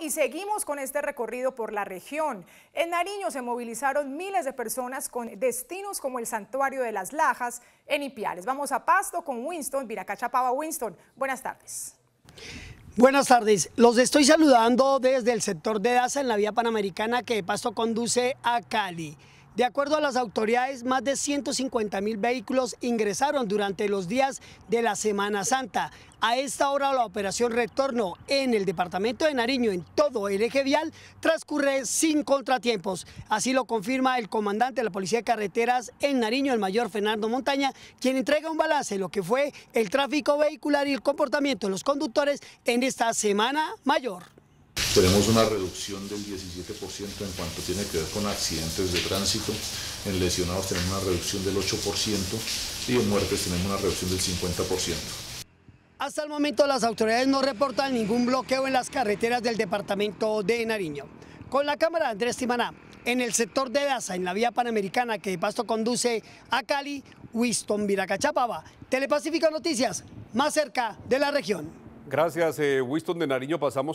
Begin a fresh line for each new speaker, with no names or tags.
Y seguimos con este recorrido por la región. En Nariño se movilizaron miles de personas con destinos como el Santuario de las Lajas en Ipiales. Vamos a Pasto con Winston, Viracachapava. Winston, buenas tardes.
Buenas tardes, los estoy saludando desde el sector de Daza en la vía panamericana que Pasto conduce a Cali. De acuerdo a las autoridades, más de 150 mil vehículos ingresaron durante los días de la Semana Santa. A esta hora la operación retorno en el departamento de Nariño, en todo el eje vial, transcurre sin contratiempos. Así lo confirma el comandante de la Policía de Carreteras en Nariño, el mayor Fernando Montaña, quien entrega un balance de lo que fue el tráfico vehicular y el comportamiento de los conductores en esta Semana Mayor.
Tenemos una reducción del 17% en cuanto tiene que ver con accidentes de tránsito, en lesionados tenemos una reducción del 8% y en muertes tenemos una reducción del 50%.
Hasta el momento las autoridades no reportan ningún bloqueo en las carreteras del departamento de Nariño. Con la cámara Andrés Timaná, en el sector de Daza, en la vía panamericana que de pasto conduce a Cali, Winston Viracachapava, Telepacífico Noticias, más cerca de la región.
Gracias, eh, Winston de Nariño. Pasamos a...